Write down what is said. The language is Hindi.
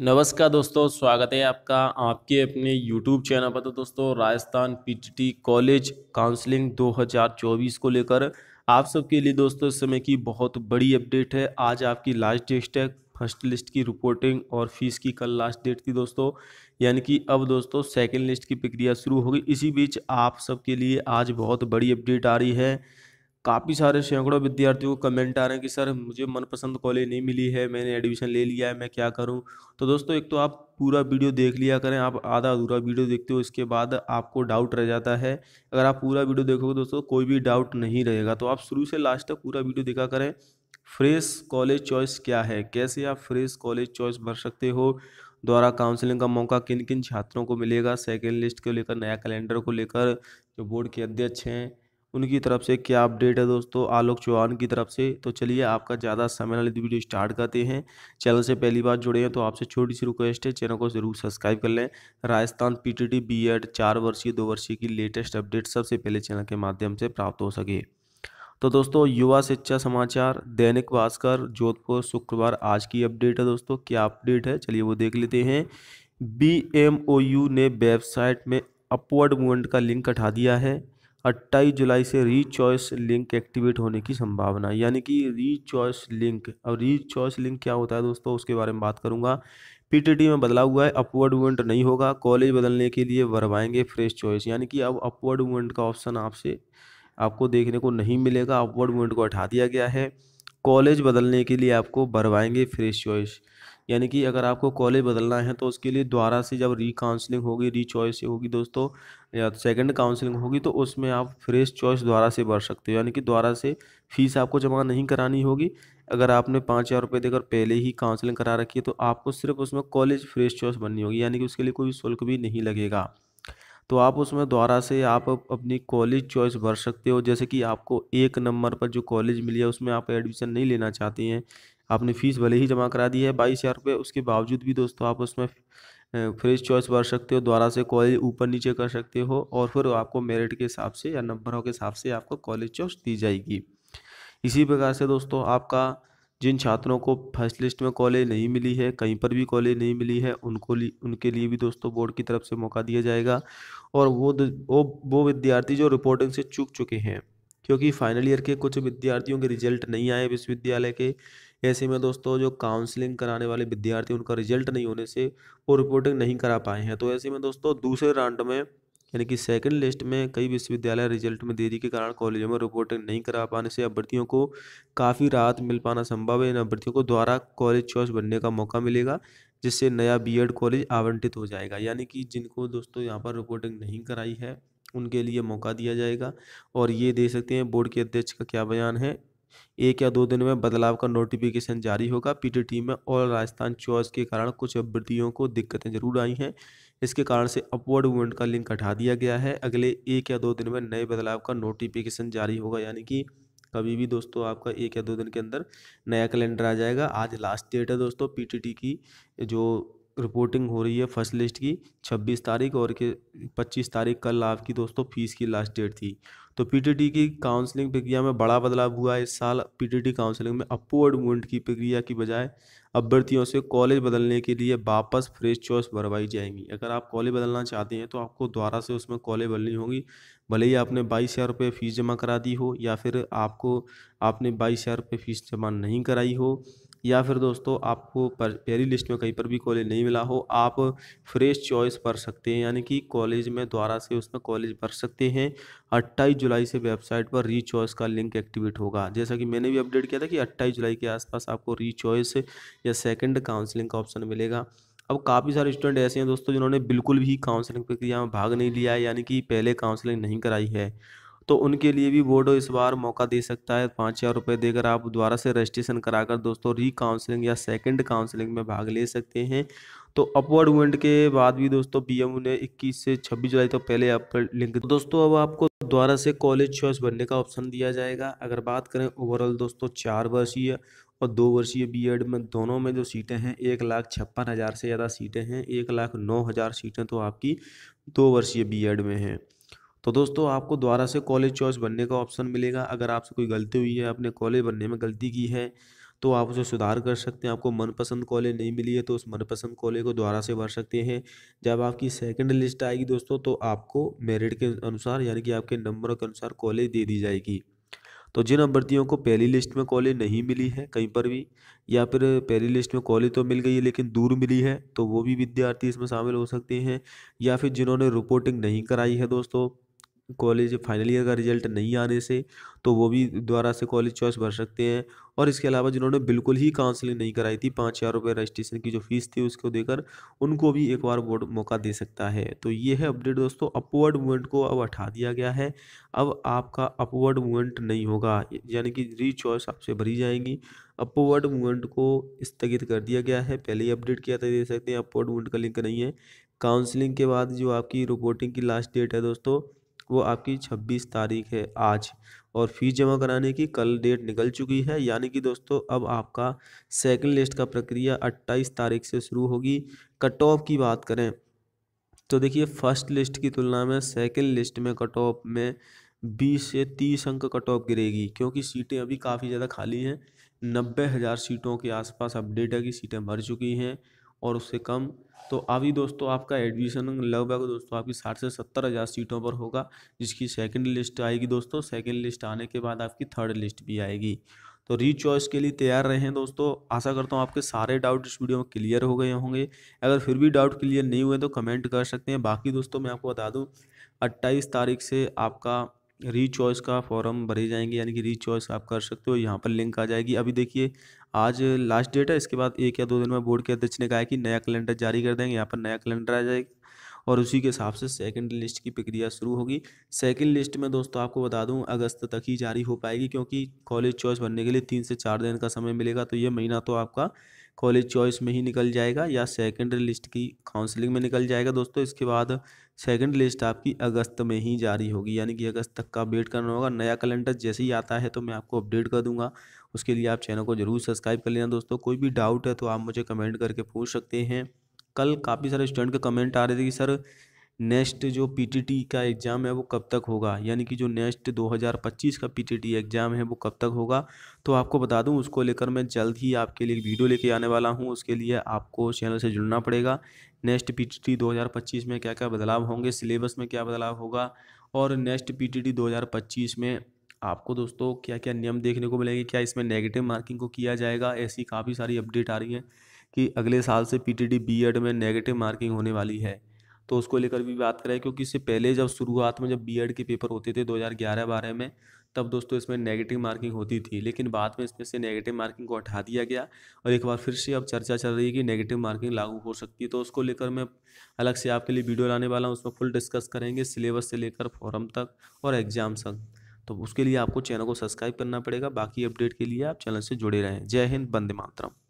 नमस्कार दोस्तों स्वागत है आपका आपके अपने YouTube चैनल पर तो दोस्तों राजस्थान पीटीटी कॉलेज काउंसलिंग 2024 को लेकर आप सबके लिए दोस्तों इस समय की बहुत बड़ी अपडेट है आज आपकी लास्ट डेट है फर्स्ट लिस्ट की रिपोर्टिंग और फीस की कल लास्ट डेट थी दोस्तों यानी कि अब दोस्तों सेकेंड लिस्ट की प्रक्रिया शुरू होगी इसी बीच आप सबके लिए आज बहुत बड़ी अपडेट आ रही है काफ़ी सारे सैकड़ों विद्यार्थियों को कमेंट आ रहे हैं कि सर मुझे मनपसंद कॉलेज नहीं मिली है मैंने एडमिशन ले लिया है मैं क्या करूं तो दोस्तों एक तो आप पूरा वीडियो देख लिया करें आप आधा अधूरा वीडियो देखते हो इसके बाद आपको डाउट रह जाता है अगर आप पूरा वीडियो देखोगे दोस्तों कोई भी डाउट नहीं रहेगा तो आप शुरू से लास्ट तक पूरा वीडियो देखा करें फ्रेश कॉलेज चॉइस क्या है कैसे आप फ्रेश कॉलेज चॉइस भर सकते हो द्वारा काउंसलिंग का मौका किन किन छात्रों को मिलेगा सेकेंड लिस्ट को लेकर नया कैलेंडर को लेकर जो बोर्ड के अध्यक्ष हैं उनकी तरफ से क्या अपडेट है दोस्तों आलोक चौहान की तरफ से तो चलिए आपका ज़्यादा समय ना लेते वीडियो स्टार्ट करते हैं चैनल से पहली बार जुड़े हैं तो आपसे छोटी सी रिक्वेस्ट है चैनल को ज़रूर सब्सक्राइब कर लें राजस्थान बी बीएड चार वर्षीय दो वर्षीय की लेटेस्ट अपडेट सबसे पहले चैनल के माध्यम से प्राप्त हो सके तो दोस्तों युवा शिक्षा समाचार दैनिक भास्कर जोधपुर शुक्रवार आज की अपडेट है दोस्तों क्या अपडेट है चलिए वो देख लेते हैं बी ने वेबसाइट में अपवर्ड मूवमेंट का लिंक हटा दिया है अट्ठाईस जुलाई से री चॉइस लिंक एक्टिवेट होने की संभावना यानी कि री चॉइस लिंक अब री चॉइस लिंक क्या होता है दोस्तों उसके बारे में बात करूंगा पीटीटी में बदलाव हुआ है अपवर्ड मूवमेंट नहीं होगा कॉलेज बदलने के लिए भरवाएंगे फ्रेश चॉइस यानी कि अब अपवर्ड मूवमेंट का ऑप्शन आपसे आपको देखने को नहीं मिलेगा अपवर्ड मूवमेंट को हटा दिया गया है कॉलेज बदलने के लिए आपको भरवाएंगे फ्रेश चॉइस यानी कि अगर आपको कॉलेज बदलना है तो उसके लिए दोबारा से जब री काउंसलिंग होगी री चॉइस होगी दोस्तों या सेकंड काउंसलिंग होगी तो उसमें आप फ्रेश चॉइस दोबारा से भर सकते हो यानी कि दोबारा से फ़ीस आपको जमा नहीं करानी होगी अगर आपने पाँच हज़ार रुपये देकर पहले ही काउंसलिंग करा रखी है तो आपको सिर्फ उसमें कॉलेज फ्रेश चॉइस बननी होगी यानी कि उसके लिए कोई शुल्क भी नहीं लगेगा तो आप उसमें दोबारा से आप अपनी कॉलेज चॉइस भर सकते हो जैसे कि आपको एक नंबर पर जो कॉलेज मिली है उसमें आप एडमिशन नहीं लेना चाहते हैं आपने फ़ीस भले ही जमा करा दी है बाईस हज़ार रुपये उसके बावजूद भी दोस्तों आप उसमें फ्रेश चॉइस भर सकते हो दोबारा से कॉलेज ऊपर नीचे कर सकते हो और फिर आपको मेरिट के हिसाब से या नंबरों के हिसाब से आपको कॉलेज चॉइस दी जाएगी इसी प्रकार से दोस्तों आपका जिन छात्रों को फर्स्ट लिस्ट में कॉलेज नहीं मिली है कहीं पर भी कॉलेज नहीं मिली है उनको ली, उनके लिए भी दोस्तों बोर्ड की तरफ से मौका दिया जाएगा और वो वो वो विद्यार्थी जो रिपोर्टिंग से चूक चुके हैं क्योंकि फाइनल ईयर के कुछ विद्यार्थियों के रिजल्ट नहीं आए विश्वविद्यालय के ऐसे में दोस्तों जो काउंसलिंग कराने वाले विद्यार्थी उनका रिजल्ट नहीं होने से वो रिपोर्टिंग नहीं करा पाए हैं तो ऐसे में दोस्तों दूसरे राउंड में यानी कि सेकंड लिस्ट में कई विश्वविद्यालय रिजल्ट में देरी के कारण कॉलेजों में रिपोर्टिंग नहीं करा पाने से अभ्यर्थियों को काफ़ी राहत मिल पाना संभव है इन अभ्यर्थियों को द्वारा कॉलेज चॉइस बनने का मौका मिलेगा जिससे नया बीएड कॉलेज आवंटित हो जाएगा यानी कि जिनको दोस्तों यहाँ पर रिपोर्टिंग नहीं कराई है उनके लिए मौका दिया जाएगा और ये दे सकते हैं बोर्ड के अध्यक्ष का क्या बयान है एक या दो दिन में बदलाव का नोटिफिकेशन जारी होगा पीटीटी में और राजस्थान चॉइस के कारण कुछ अभ्यर्थियों को दिक्कतें जरूर आई हैं इसके कारण से अपवर्ड मूवमेंट का लिंक हटा दिया गया है अगले एक या दो दिन में नए बदलाव का नोटिफिकेशन जारी होगा यानी कि कभी भी दोस्तों आपका एक या दो दिन के अंदर नया कैलेंडर आ जाएगा आज लास्ट डेट है दोस्तों पीटीटी की जो रिपोर्टिंग हो रही है फर्स्ट लिस्ट की छब्बीस तारीख और के पच्चीस तारीख कल आपकी दोस्तों फीस की लास्ट डेट थी तो पीटीटी की काउंसलिंग प्रक्रिया में बड़ा बदलाव हुआ है इस साल पीटीटी काउंसलिंग में अपवर्ड मूवमेंट की प्रक्रिया की बजाय अभ्यर्थियों से कॉलेज बदलने के लिए वापस फ्रेश चॉइस भरवाई जाएंगी अगर आप कॉलेज बदलना चाहते हैं तो आपको दोबारा से उसमें कॉलेज बदलनी होगी भले ही आपने बाईस हज़ार रुपये फ़ीस जमा करा दी हो या फिर आपको आपने बाईस हज़ार रुपये फ़ीस जमा नहीं कराई हो या फिर दोस्तों आपको पहली लिस्ट में कहीं पर भी कॉलेज नहीं मिला हो आप फ्रेश चॉइस भर सकते हैं यानी कि कॉलेज में द्वारा से उसमें कॉलेज भर सकते हैं 28 जुलाई से वेबसाइट पर री चॉइस का लिंक एक्टिवेट होगा जैसा कि मैंने भी अपडेट किया था कि 28 जुलाई के आसपास आपको री चॉइस या सेकेंड काउंसलिंग का ऑप्शन मिलेगा अब काफ़ी सारे स्टूडेंट ऐसे हैं दोस्तों जिन्होंने बिल्कुल भी काउंसलिंग प्रक्रिया में भाग नहीं लिया है यानी कि पहले काउंसलिंग नहीं कराई है तो उनके लिए भी बोर्ड इस बार मौका दे सकता है पाँच हज़ार रुपये देकर आप दोबारा से रजिस्ट्रेशन कराकर दोस्तों री काउंसलिंग या सेकंड काउंसलिंग में भाग ले सकते हैं तो अपवर्ड मूवमेंट के बाद भी दोस्तों एम ने 21 से 26 जुलाई तक तो पहले अपवर्ड लिंक दोस्तों अब आपको दोबारा से कॉलेज चॉइस भरने का ऑप्शन दिया जाएगा अगर बात करें ओवरऑल दोस्तों चार वर्षीय और दो वर्षीय एड में दोनों में जो सीटें हैं एक लाख छप्पन हज़ार से ज़्यादा सीटें हैं एक लाख नौ हज़ार सीटें तो आपकी दो वर्षीय एड में हैं तो दोस्तों आपको दोबारा से कॉलेज चॉइस बनने का ऑप्शन मिलेगा अगर आपसे कोई गलती हुई है आपने कॉलेज बनने में गलती की है तो आप उसे सुधार कर सकते हैं आपको मनपसंद कॉलेज नहीं मिली है तो उस मनपसंद कॉलेज को दोबारा से भर सकते हैं जब आपकी सेकंड लिस्ट आएगी दोस्तों तो आपको मेरिट के अनुसार यानी कि आपके नंबर के अनुसार कॉलेज दे दी जाएगी तो जिन अभ्यर्थियों को पहली लिस्ट में कॉलेज नहीं मिली है कहीं पर भी या फिर पहली लिस्ट में कॉलेज तो मिल गई है लेकिन दूर मिली है तो वो भी विद्यार्थी इसमें शामिल हो सकते हैं या फिर जिन्होंने रिपोर्टिंग नहीं कराई है दोस्तों कॉलेज फाइनल ईयर का रिजल्ट नहीं आने से तो वो भी दोबारा से कॉलेज चॉइस भर सकते हैं और इसके अलावा जिन्होंने बिल्कुल ही काउंसलिंग नहीं कराई थी पाँच हज़ार रुपये रजिस्ट्रेशन की जो फीस थी उसको देकर उनको भी एक बार बोर्ड मौका दे सकता है तो ये है अपडेट दोस्तों अपवर्ड मूवमेंट को अब हटा दिया गया है अब आपका अपवर्ड मूवमेंट नहीं होगा यानी कि री चॉइस आपसे भरी जाएंगी अपवर्ड मूवमेंट को स्थगित कर दिया गया है पहले ही अपडेट किया था दे सकते हैं अपवर्ड मूवमेंट का लिंक नहीं है काउंसलिंग के बाद जो आपकी रिपोर्टिंग की लास्ट डेट है दोस्तों वो आपकी छब्बीस तारीख है आज और फीस जमा कराने की कल डेट निकल चुकी है यानी कि दोस्तों अब आपका सेकंड लिस्ट का प्रक्रिया 28 तारीख से शुरू होगी कट ऑफ की बात करें तो देखिए फर्स्ट लिस्ट की तुलना में सेकंड लिस्ट में कट ऑफ में 20 से 30 अंक कट ऑफ गिरेगी क्योंकि सीटें अभी काफ़ी ज़्यादा खाली हैं नब्बे हज़ार सीटों के आसपास अपडेट है कि सीटें भर चुकी हैं और उससे कम तो अभी दोस्तों आपका एडमिशन लगभग दोस्तों आपकी साठ से सत्तर हज़ार सीटों पर होगा जिसकी सेकंड लिस्ट आएगी दोस्तों सेकंड लिस्ट आने के बाद आपकी थर्ड लिस्ट भी आएगी तो री चॉइस के लिए तैयार रहें दोस्तों आशा करता हूँ आपके सारे डाउट इस वीडियो में क्लियर हो गए होंगे अगर फिर भी डाउट क्लियर नहीं हुए तो कमेंट कर सकते हैं बाकी दोस्तों मैं आपको बता दूँ अट्ठाईस तारीख से आपका री चॉइस का फॉर्म भरे जाएंगे यानी कि री चॉइस आप कर सकते हो यहाँ पर लिंक आ जाएगी अभी देखिए आज लास्ट डेट है इसके बाद एक या दो दिन में बोर्ड के अध्यक्ष ने कहा है कि नया कैलेंडर जारी कर देंगे यहाँ पर नया कैलेंडर आ जाएगा और उसी के हिसाब से सेकंड लिस्ट की प्रक्रिया शुरू होगी सेकंड लिस्ट में दोस्तों आपको बता दूं अगस्त तक ही जारी हो पाएगी क्योंकि कॉलेज चॉइस भरने के लिए तीन से चार दिन का समय मिलेगा तो ये महीना तो आपका कॉलेज चॉइस में ही निकल जाएगा या सेकेंड लिस्ट की काउंसलिंग में निकल जाएगा दोस्तों इसके बाद सेकंड लिस्ट आपकी अगस्त में ही जारी होगी यानी कि अगस्त तक का वेट करना होगा नया कैलेंडर जैसे ही आता है तो मैं आपको अपडेट कर दूंगा उसके लिए आप चैनल को जरूर सब्सक्राइब कर लेना दोस्तों कोई भी डाउट है तो आप मुझे कमेंट करके पूछ सकते हैं कल काफ़ी सारे स्टूडेंट के कमेंट आ रहे थे कि सर नेक्स्ट जो पीटीटी का एग्ज़ाम है वो कब तक होगा यानी कि जो नेक्स्ट 2025 का पीटीटी एग्ज़ाम है वो कब तक होगा तो आपको बता दूं उसको लेकर मैं जल्द ही आपके लिए वीडियो लेके आने वाला हूं उसके लिए आपको चैनल से जुड़ना पड़ेगा नेक्स्ट पीटीटी 2025 में क्या क्या बदलाव होंगे सिलेबस में क्या बदलाव होगा और नेक्स्ट पी टी में आपको दोस्तों क्या क्या नियम देखने को मिलेंगे क्या इसमें नेगेटिव मार्किंग को किया जाएगा ऐसी काफ़ी सारी अपडेट आ रही हैं कि अगले साल से पी टी में नेगेटिव मार्किंग होने वाली है तो उसको लेकर भी बात करें क्योंकि इससे पहले जब शुरुआत में जब बी के पेपर होते थे दो हज़ार में तब दोस्तों इसमें नेगेटिव मार्किंग होती थी लेकिन बाद में इसमें से नेगेटिव मार्किंग को हटा दिया गया और एक बार फिर से अब चर्चा चल रही है कि नेगेटिव मार्किंग लागू हो सकती है तो उसको लेकर मैं अलग से आपके लिए वीडियो लाने वाला हूँ उसमें फुल डिस्कस करेंगे सिलेबस से लेकर फॉरम तक और एग्जाम तक तो उसके लिए आपको चैनल को सब्सक्राइब करना पड़ेगा बाकी अपडेट के लिए आप चैनल से जुड़े रहें जय हिंद बंदे मातरम